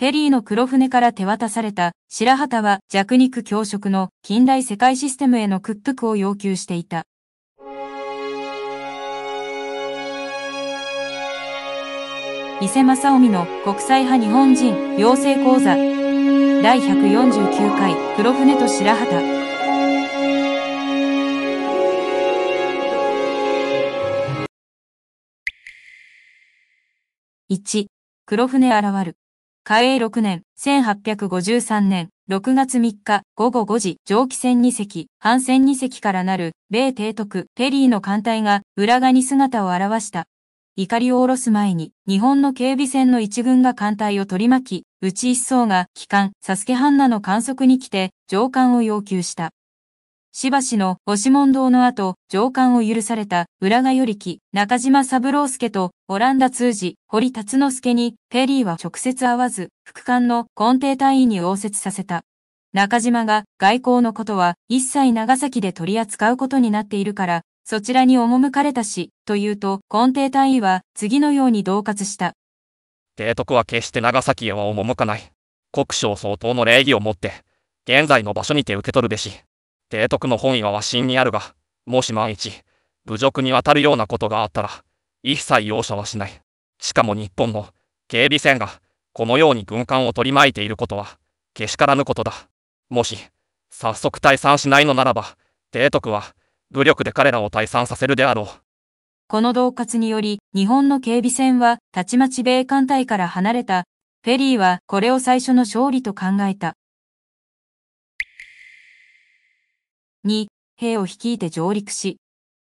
ペリーの黒船から手渡された白旗は弱肉強食の近代世界システムへの屈服を要求していた。伊勢正臣の国際派日本人養成講座第149回黒船と白旗1黒船現る嘉永6年、1853年6月3日午後5時、蒸気船2隻、反船2隻からなる、米提督、ペリーの艦隊が、裏側に姿を現した。怒りを下ろす前に、日本の警備船の一軍が艦隊を取り巻き、うち一層が、機関、サスケハンナの観測に来て、上官を要求した。しばしの押し問答の後、上官を許された浦賀より中島三郎介とオランダ通事、堀達之助に、ペリーは直接会わず、副官の根底隊員に応接させた。中島が外交のことは一切長崎で取り扱うことになっているから、そちらに赴かれたし、というと、根底隊員は次のように恫喝した。提督は決して長崎へは赴かない。国将相当の礼儀をもって、現在の場所にて受け取るべし。提督の本意は和親にあるが、もし万一、侮辱にわたるようなことがあったら、一切容赦はしない。しかも日本の警備船が、このように軍艦を取り巻いていることは、けしからぬことだ。もし、早速退散しないのならば、提督は、武力で彼らを退散させるであろう。この恫喝により、日本の警備船は、たちまち米艦隊から離れた、フェリーはこれを最初の勝利と考えた。に兵を率いて上陸し、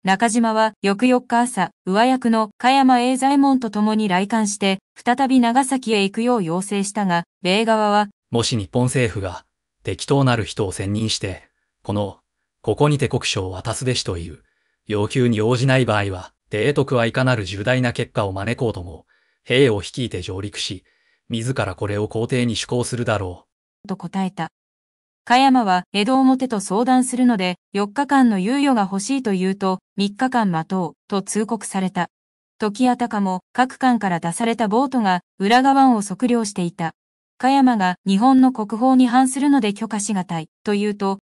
中島は翌4日朝、上役の加山英左衛門と共に来館して、再び長崎へ行くよう要請したが、米側は、もし日本政府が適当なる人を選任して、この、ここにて国書を渡すべしという、要求に応じない場合は、提徳はいかなる重大な結果を招こうとも、兵を率いて上陸し、自らこれを皇帝に主行するだろう。と答えた。加山は江戸表と相談するので、4日間の猶予が欲しいと言うと、3日間待とう、と通告された。時あたかも、各館から出されたボートが、裏湾を測量していた。加山が日本の国宝に反するので許可しがたい、と言うと、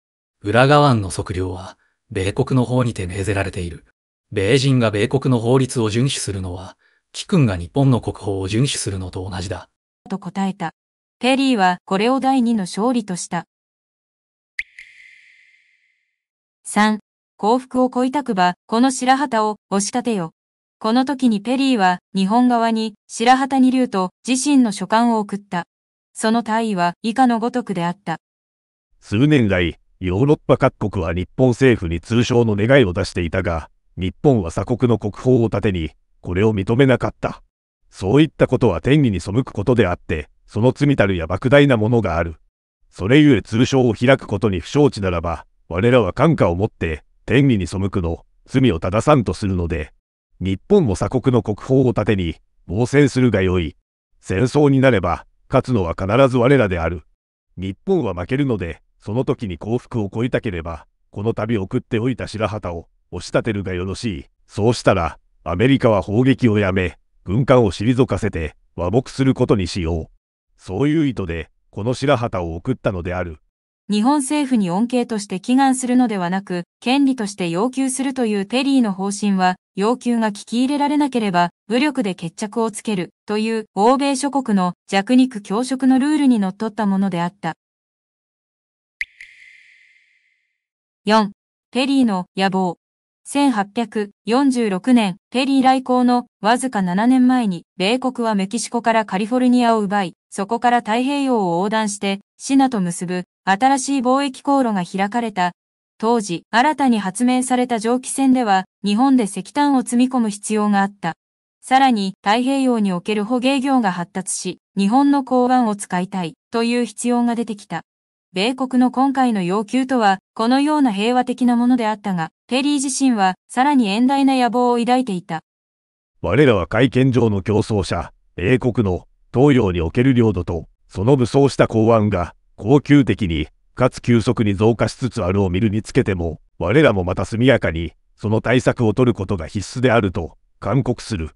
裏湾の測量は、米国の方にて命ぜられている。米人が米国の法律を遵守するのは、貴君が日本の国宝を遵守するのと同じだ。と答えた。ペリーはこれを第二の勝利とした。3、幸福をいたくば、この白旗を押し立てよ。この時にペリーは日本側に白旗二流と自身の書簡を送った。その大意は以下のごとくであった。数年来、ヨーロッパ各国は日本政府に通称の願いを出していたが、日本は鎖国の国宝を盾に、これを認めなかった。そういったことは天理に背くことであって、その罪たるや莫大なものがある。それゆえ通称を開くことに不承知ならば、我らは感化をもって天理に背くの罪を正さんとするので、日本も鎖国の国宝を盾に、防戦するがよい。戦争になれば、勝つのは必ず我らである。日本は負けるので、その時に幸福をこえたければ、この度送っておいた白旗を押し立てるがよろしい。そうしたら、アメリカは砲撃をやめ、軍艦を退かせて和睦することにしよう。そういう意図で、この白旗を送ったのである。日本政府に恩恵として祈願するのではなく、権利として要求するというテリーの方針は、要求が聞き入れられなければ、武力で決着をつけるという欧米諸国の弱肉強食のルールにのっとったものであった。4. ペリーの野望。1846年、ペリー来航のわずか7年前に、米国はメキシコからカリフォルニアを奪い、そこから太平洋を横断して、シナと結ぶ新しい貿易航路が開かれた。当時、新たに発明された蒸気船では、日本で石炭を積み込む必要があった。さらに、太平洋における捕鯨業が発達し、日本の港湾を使いたい、という必要が出てきた。米国の今回の要求とは、このような平和的なものであったが、ペリー自身は、さらに遠大な野望を抱いていた。我らは会見上の競争者、英国の東洋における領土と、その武装した港湾が、恒久的に、かつ急速に増加しつつあるを見るにつけても、我らもまた速やかに、その対策を取ることが必須であると、勧告する。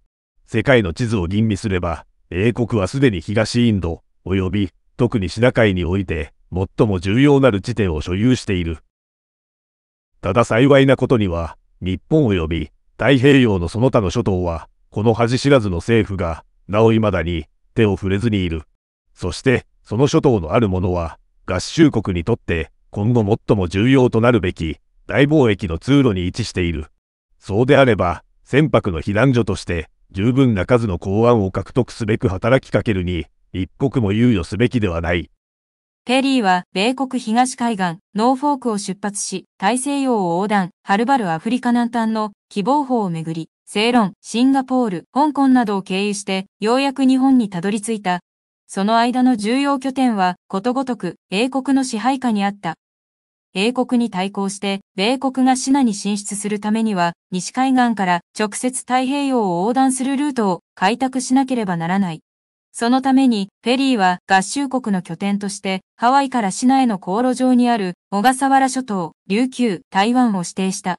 世界の地図を吟味すれば、英国はすでに東インド、及び、特にシナ海において、最も重要なる地点を所有している。ただ幸いなことには、日本及び太平洋のその他の諸島は、この恥知らずの政府が、なお未だに手を触れずにいる。そして、その諸島のあるものは、合衆国にとって今後最も重要となるべき大貿易の通路に位置している。そうであれば、船舶の避難所として十分な数の港湾を獲得すべく働きかけるに、一刻も猶予すべきではない。ペリーは米国東海岸、ノーフォークを出発し、大西洋を横断、はるばるアフリカ南端の希望峰をめぐり、正論、シンガポール、香港などを経由してようやく日本にたどり着いた。その間の重要拠点はことごとく英国の支配下にあった。英国に対抗して米国がシナに進出するためには西海岸から直接太平洋を横断するルートを開拓しなければならない。そのためにフェリーは合衆国の拠点としてハワイからシナへの航路上にある小笠原諸島、琉球、台湾を指定した。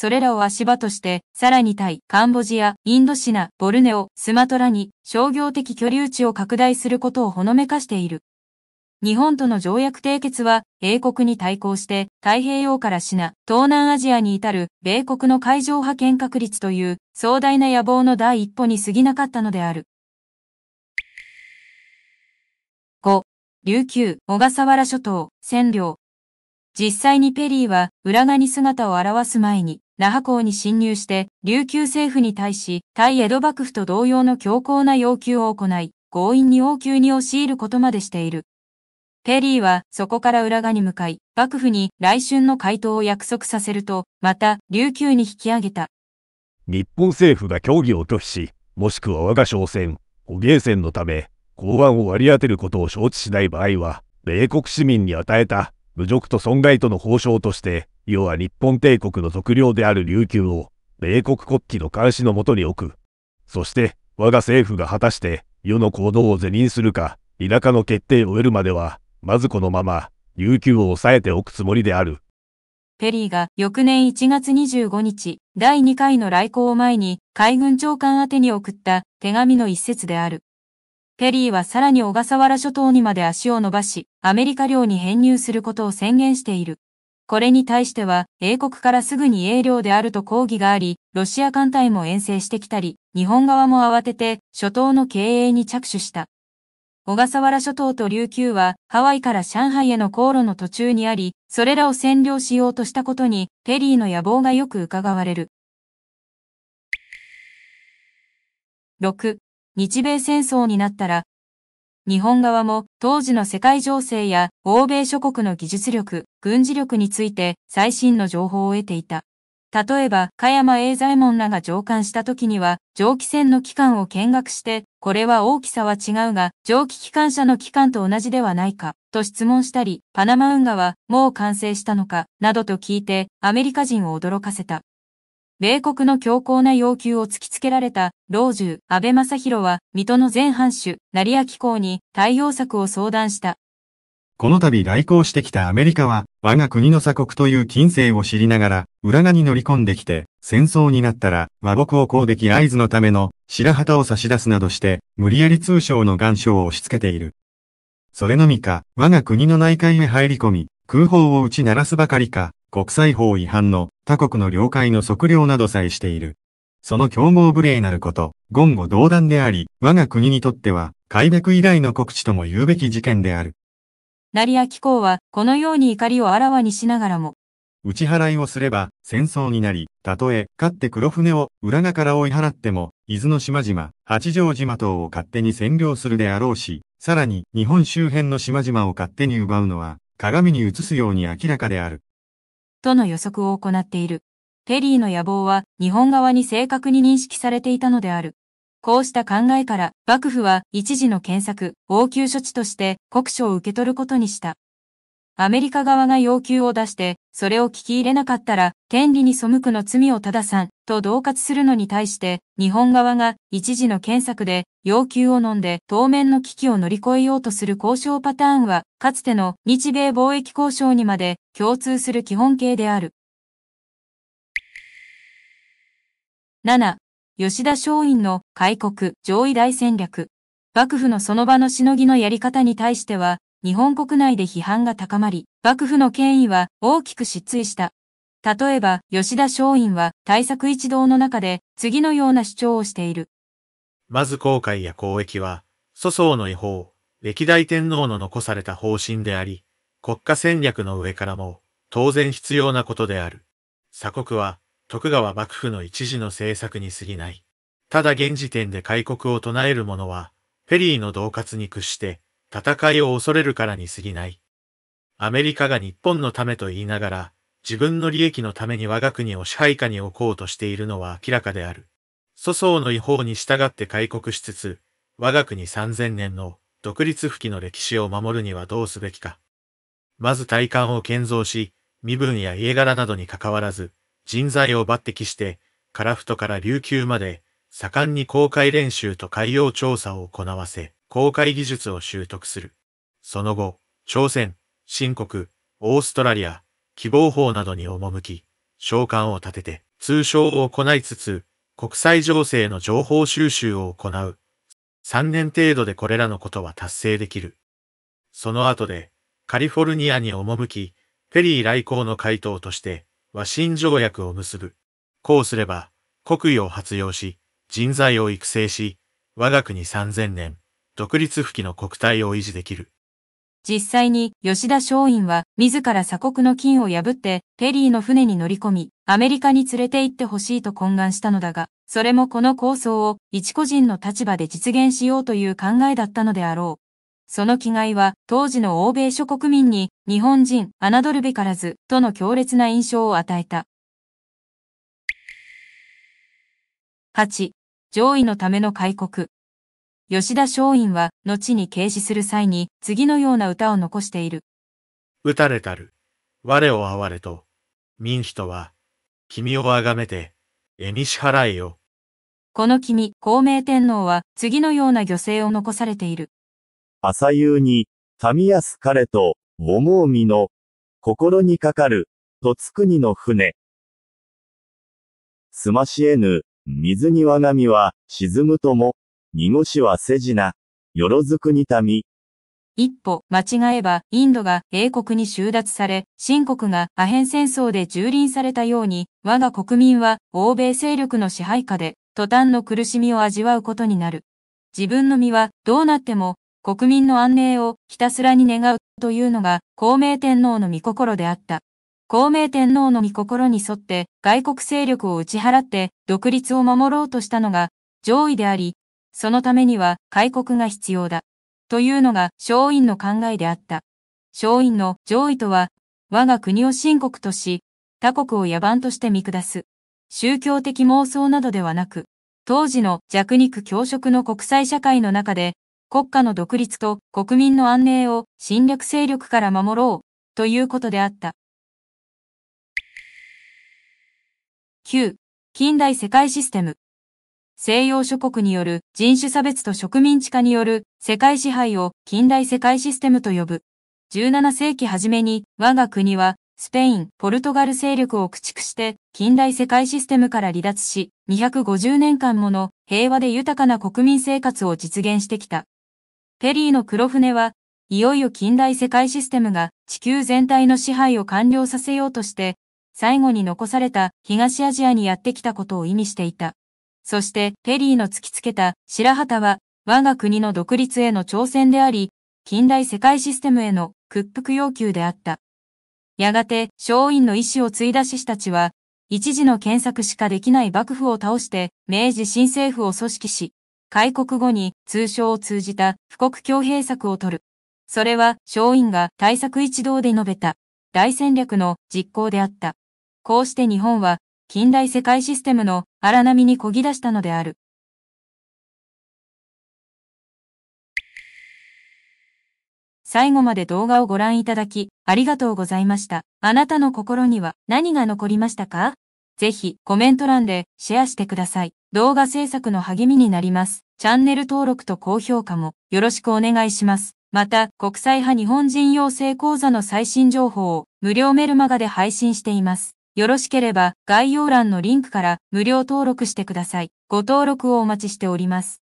それらを足場として、さらにタイ、カンボジア、インドシナ、ボルネオ、スマトラに商業的居留地を拡大することをほのめかしている。日本との条約締結は、英国に対抗して、太平洋からシナ、東南アジアに至る、米国の海上派遣確立という、壮大な野望の第一歩に過ぎなかったのである。5、琉球、小笠原諸島、占領。実際にペリーは、裏側に姿を現す前に、那覇港に侵入して、琉球政府に対し、対江戸幕府と同様の強硬な要求を行い、強引に応急に押し入ることまでしている。ペリーはそこから裏側に向かい、幕府に来春の回答を約束させると、また琉球に引き上げた。日本政府が協議を拒否し、もしくは我が商船、捕鯨船のため、港湾を割り当てることを承知しない場合は、米国市民に与えた侮辱と損害との交渉として、要は日本帝国の属領である琉球を、米国国旗の監視のもとに置く。そして、我が政府が果たして、世の行動を是認するか、田舎の決定を得るまでは、まずこのまま、琉球を抑えておくつもりである。ペリーが翌年1月25日、第2回の来航を前に海軍長官宛てに送った手紙の一節である。ペリーはさらに小笠原諸島にまで足を伸ばし、アメリカ領に編入することを宣言している。これに対しては、英国からすぐに英領であると抗議があり、ロシア艦隊も遠征してきたり、日本側も慌てて、諸島の経営に着手した。小笠原諸島と琉球は、ハワイから上海への航路の途中にあり、それらを占領しようとしたことに、ペリーの野望がよく伺われる。6. 日米戦争になったら、日本側も当時の世界情勢や欧米諸国の技術力、軍事力について最新の情報を得ていた。例えば、加山英左衛門らが上官した時には、蒸気船の機関を見学して、これは大きさは違うが、蒸気機関車の機関と同じではないか、と質問したり、パナマ運河はもう完成したのか、などと聞いて、アメリカ人を驚かせた。米国の強硬な要求を突きつけられた老中安倍正弘は水戸の前藩主成明公に対応策を相談した。この度来航してきたアメリカは、我が国の鎖国という近世を知りながら、裏側に乗り込んできて、戦争になったら、和睦を攻撃合図のための、白旗を差し出すなどして、無理やり通商の願書を押し付けている。それのみか、我が国の内海へ入り込み、空砲を打ち鳴らすばかりか、国際法違反の他国の領海の測量などさえしている。その競合無礼なること、言語道断であり、我が国にとっては、開闢以来の告知とも言うべき事件である。成明公は、このように怒りをあらわにしながらも、打ち払いをすれば戦争になり、たとえ、勝って黒船を裏側から追い払っても、伊豆の島々、八丈島等を勝手に占領するであろうし、さらに日本周辺の島々を勝手に奪うのは、鏡に映すように明らかである。との予測を行っている。ペリーの野望は日本側に正確に認識されていたのである。こうした考えから、幕府は一時の検索、応急処置として国書を受け取ることにした。アメリカ側が要求を出して、それを聞き入れなかったら、権利に背くの罪を正さん、と同喝するのに対して、日本側が一時の検索で要求を飲んで当面の危機を乗り越えようとする交渉パターンは、かつての日米貿易交渉にまで共通する基本形である。7. 吉田松陰の開国上位大戦略。幕府のその場のしのぎのやり方に対しては、日本国内で批判が高まり、幕府の権威は大きく失墜した。例えば、吉田松陰は対策一同の中で次のような主張をしている。まず公開や公益は、祖宗の違法、歴代天皇の残された方針であり、国家戦略の上からも当然必要なことである。鎖国は徳川幕府の一時の政策に過ぎない。ただ現時点で開国を唱える者は、フェリーの同括に屈して、戦いを恐れるからに過ぎない。アメリカが日本のためと言いながら、自分の利益のために我が国を支配下に置こうとしているのは明らかである。粗相の違法に従って開国しつつ、我が国3000年の独立付帰の歴史を守るにはどうすべきか。まず体感を建造し、身分や家柄などに関わらず、人材を抜擢して、樺太から琉球まで、盛んに公開練習と海洋調査を行わせ、公開技術を習得する。その後、朝鮮、新国、オーストラリア、希望法などに赴き、召喚を立てて、通称を行いつつ、国際情勢の情報収集を行う。3年程度でこれらのことは達成できる。その後で、カリフォルニアに赴き、フェリー来航の回答として、和親条約を結ぶ。こうすれば、国威を発揚し、人材を育成し、我が国3000年、独立付きの国体を維持できる。実際に吉田松陰は自ら鎖国の金を破ってペリーの船に乗り込みアメリカに連れて行ってほしいと懇願したのだが、それもこの構想を一個人の立場で実現しようという考えだったのであろう。その気概は当時の欧米諸国民に日本人、侮るべからずとの強烈な印象を与えた。8. 上位のための開国。吉田松陰は、後に軽視する際に、次のような歌を残している。打たれたる。我を哀れと、民主とは、君を崇めて、えに支払えよ。この君、孔明天皇は、次のような漁政を残されている。朝夕に、民安彼と、うみの、心にかかる、とつくにの船。すましえぬ、水に我が身は、沈むとも、濁しは世事な、よろずくに民。一歩間違えばインドが英国に収奪され、新国がアヘン戦争で蹂躙されたように、我が国民は欧米勢力の支配下で途端の苦しみを味わうことになる。自分の身はどうなっても国民の安寧をひたすらに願うというのが公明天皇の御心であった。公明天皇の御心に沿って外国勢力を打ち払って独立を守ろうとしたのが上位であり、そのためには開国が必要だ。というのが松陰の考えであった。松陰の上位とは、我が国を深国とし、他国を野蛮として見下す。宗教的妄想などではなく、当時の弱肉強食の国際社会の中で、国家の独立と国民の安寧を侵略勢力から守ろう、ということであった。9. 近代世界システム西洋諸国による人種差別と植民地化による世界支配を近代世界システムと呼ぶ。17世紀初めに我が国はスペイン、ポルトガル勢力を駆逐して近代世界システムから離脱し250年間もの平和で豊かな国民生活を実現してきた。ペリーの黒船はいよいよ近代世界システムが地球全体の支配を完了させようとして最後に残された東アジアにやってきたことを意味していた。そしてペリーの突きつけた白旗は我が国の独立への挑戦であり、近代世界システムへの屈服要求であった。やがて、松陰の意志を継いだ志士たちは、一時の検索しかできない幕府を倒して、明治新政府を組織し、開国後に通称を通じた富国強兵策を取る。それは、松陰が対策一同で述べた、大戦略の実行であった。こうして日本は近代世界システムの荒波にこぎ出したのである。最後まで動画をご覧いただき、ありがとうございました。あなたの心には何が残りましたかぜひコメント欄でシェアしてください。動画制作の励みになります。チャンネル登録と高評価もよろしくお願いします。また、国際派日本人養成講座の最新情報を無料メルマガで配信しています。よろしければ概要欄のリンクから無料登録してください。ご登録をお待ちしております。